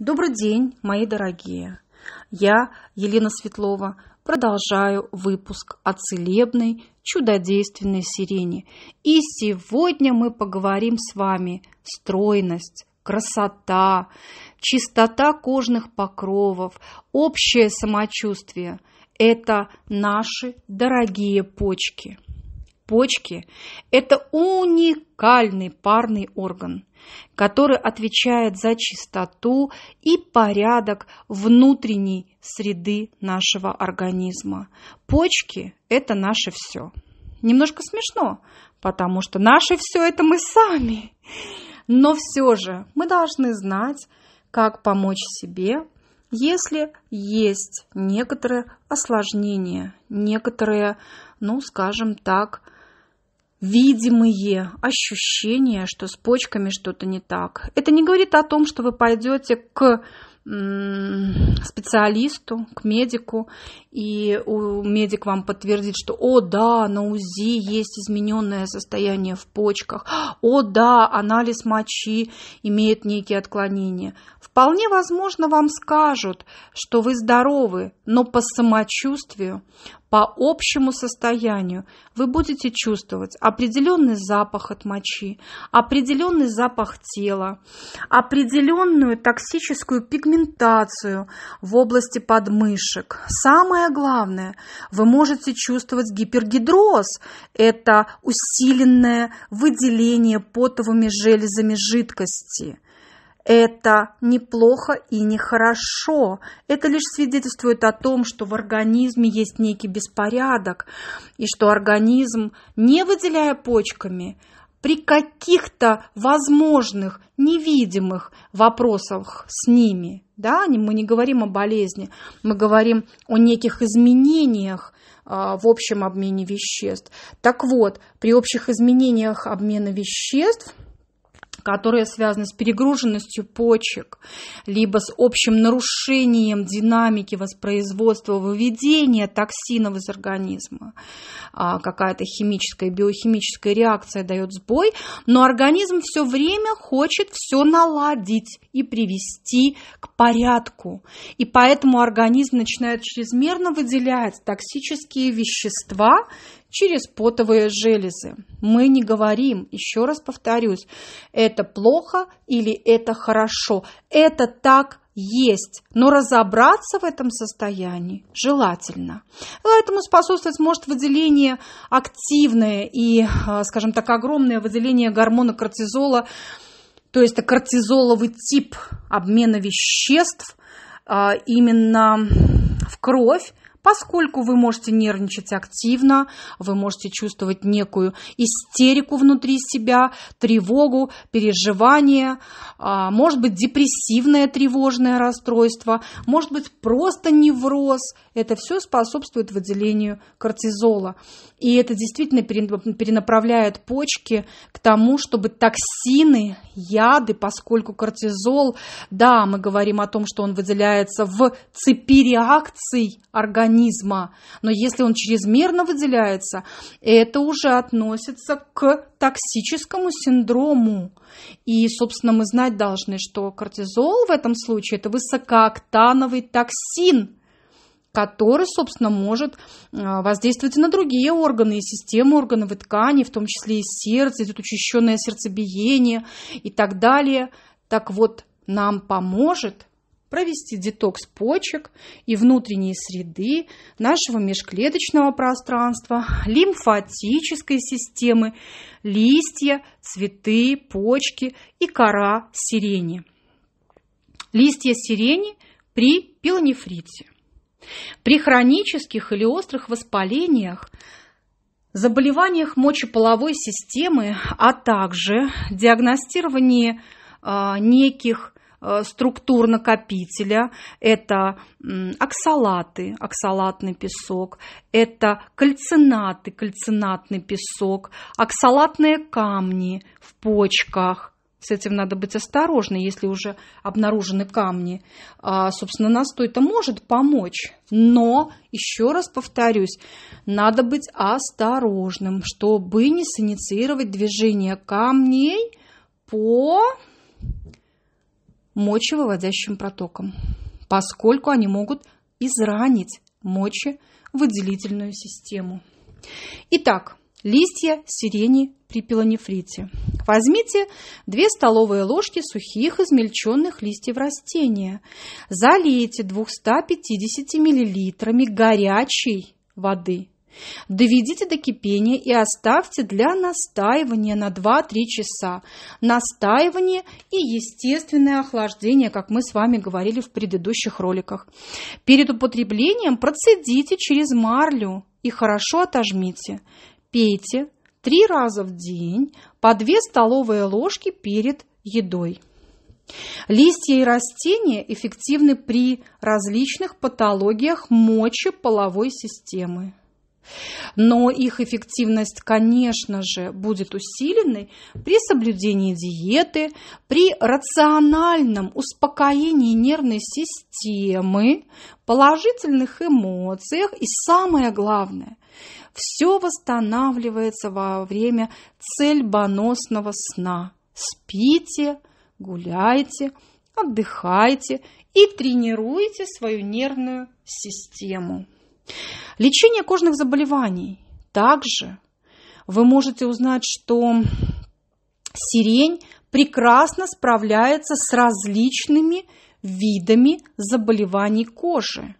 Добрый день, мои дорогие! Я, Елена Светлова, продолжаю выпуск о целебной, чудодейственной сирене. И сегодня мы поговорим с вами стройность, красота, чистота кожных покровов, общее самочувствие – это наши дорогие почки. Почки – это уникальный парный орган – который отвечает за чистоту и порядок внутренней среды нашего организма. Почки – это наше все. Немножко смешно, потому что наше все – это мы сами. Но все же мы должны знать, как помочь себе, если есть некоторые осложнения, некоторые, ну, скажем так, видимые ощущения, что с почками что-то не так. Это не говорит о том, что вы пойдете к специалисту, к медику, и у медик вам подтвердит, что «О, да, на УЗИ есть измененное состояние в почках», «О, да, анализ мочи имеет некие отклонения». Вполне возможно, вам скажут, что вы здоровы, но по самочувствию, по общему состоянию вы будете чувствовать определенный запах от мочи, определенный запах тела, определенную токсическую пигментацию в области подмышек. Самое главное, вы можете чувствовать гипергидроз. Это усиленное выделение потовыми железами жидкости. Это неплохо и нехорошо. Это лишь свидетельствует о том, что в организме есть некий беспорядок, и что организм, не выделяя почками, при каких-то возможных невидимых вопросах с ними, да, мы не говорим о болезни, мы говорим о неких изменениях а, в общем обмене веществ. Так вот, при общих изменениях обмена веществ – которые связаны с перегруженностью почек, либо с общим нарушением динамики воспроизводства выведения токсинов из организма. А, какая-то химическая, биохимическая реакция дает сбой, но организм все время хочет все наладить и привести к порядку. И поэтому организм начинает чрезмерно выделять токсические вещества, через потовые железы. Мы не говорим, еще раз повторюсь, это плохо или это хорошо. Это так есть, но разобраться в этом состоянии желательно. Этому способствовать может выделение активное и, а, скажем так, огромное выделение гормона кортизола, то есть это кортизоловый тип обмена веществ а, именно в кровь, поскольку вы можете нервничать активно, вы можете чувствовать некую истерику внутри себя, тревогу, переживание, а, может быть депрессивное тревожное расстройство, может быть просто невроз. Это все способствует выделению кортизола. И это действительно перенаправляет почки к тому, чтобы токсины, яды, поскольку кортизол, да, мы говорим о том, что он выделяется в цепи реакций организма, организма. Но если он чрезмерно выделяется, это уже относится к токсическому синдрому. И, собственно, мы знать должны, что кортизол в этом случае – это высокооктановый токсин, который, собственно, может э, воздействовать и на другие органы, и системы органов и тканей, в том числе и сердце, идет учащенное сердцебиение и так далее. Так вот, нам поможет – провести детокс почек и внутренней среды, нашего межклеточного пространства, лимфатической системы, листья, цветы, почки и кора сирени. Листья сирени при пилонефрите. При хронических или острых воспалениях, заболеваниях мочеполовой системы, а также диагностировании а, неких Э, структур накопителя. Это оксалаты, оксалатный песок, это кальцинаты, кальцинатный песок, оксалатные камни в почках, с этим надо быть осторожным, если уже обнаружены камни. А, собственно, настой это может помочь, но, еще раз повторюсь, надо быть осторожным, чтобы не синициировать движение камней по мочевыводящим протоком, поскольку они могут изранить мочевыделительную систему. Итак, листья сирени при пилонефрите. Возьмите 2 столовые ложки сухих измельченных листьев растения. Залейте 250 мл горячей воды Доведите до кипения и оставьте для настаивания на 2-3 часа. Настаивание и естественное охлаждение, как мы с вами говорили в предыдущих роликах. Перед употреблением процедите через марлю и хорошо отожмите. Пейте три раза в день по 2 столовые ложки перед едой. Листья и растения эффективны при различных патологиях мочеполовой системы. Но их эффективность, конечно же, будет усиленной при соблюдении диеты, при рациональном успокоении нервной системы, положительных эмоциях и самое главное, все восстанавливается во время цельбоносного сна. Спите, гуляйте, отдыхайте и тренируйте свою нервную систему. Лечение кожных заболеваний. Также вы можете узнать, что сирень прекрасно справляется с различными видами заболеваний кожи.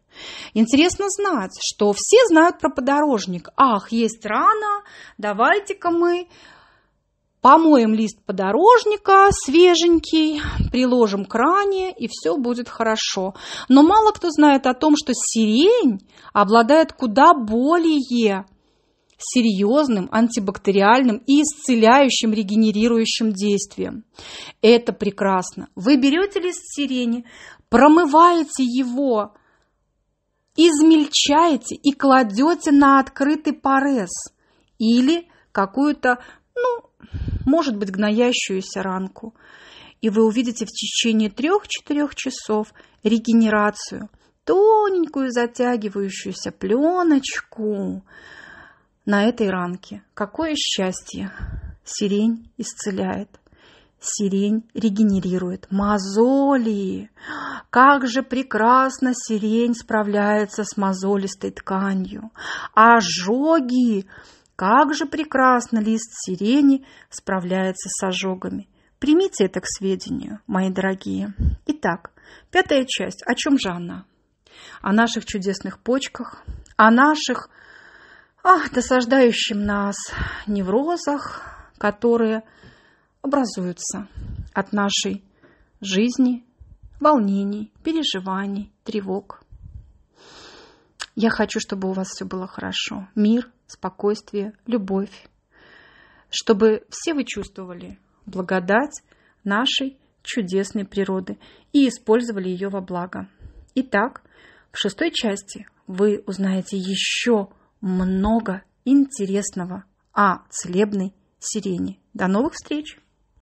Интересно знать, что все знают про подорожник. Ах, есть рана, давайте-ка мы Помоем лист подорожника свеженький, приложим к ране, и все будет хорошо. Но мало кто знает о том, что сирень обладает куда более серьезным антибактериальным и исцеляющим регенерирующим действием. Это прекрасно. Вы берете лист сирени, промываете его, измельчаете и кладете на открытый порез или какую-то ну, может быть, гноящуюся ранку. И вы увидите в течение 3-4 часов регенерацию, тоненькую затягивающуюся пленочку на этой ранке. Какое счастье! Сирень исцеляет. Сирень регенерирует. Мозоли! Как же прекрасно сирень справляется с мозолистой тканью. Ожоги как же прекрасно лист сирени справляется с ожогами. Примите это к сведению, мои дорогие. Итак, пятая часть. О чем же она? О наших чудесных почках, о наших ах, досаждающих нас неврозах, которые образуются от нашей жизни, волнений, переживаний, тревог. Я хочу, чтобы у вас все было хорошо. Мир, спокойствие, любовь, чтобы все вы чувствовали благодать нашей чудесной природы и использовали ее во благо. Итак, в шестой части вы узнаете еще много интересного о целебной сирени. До новых встреч!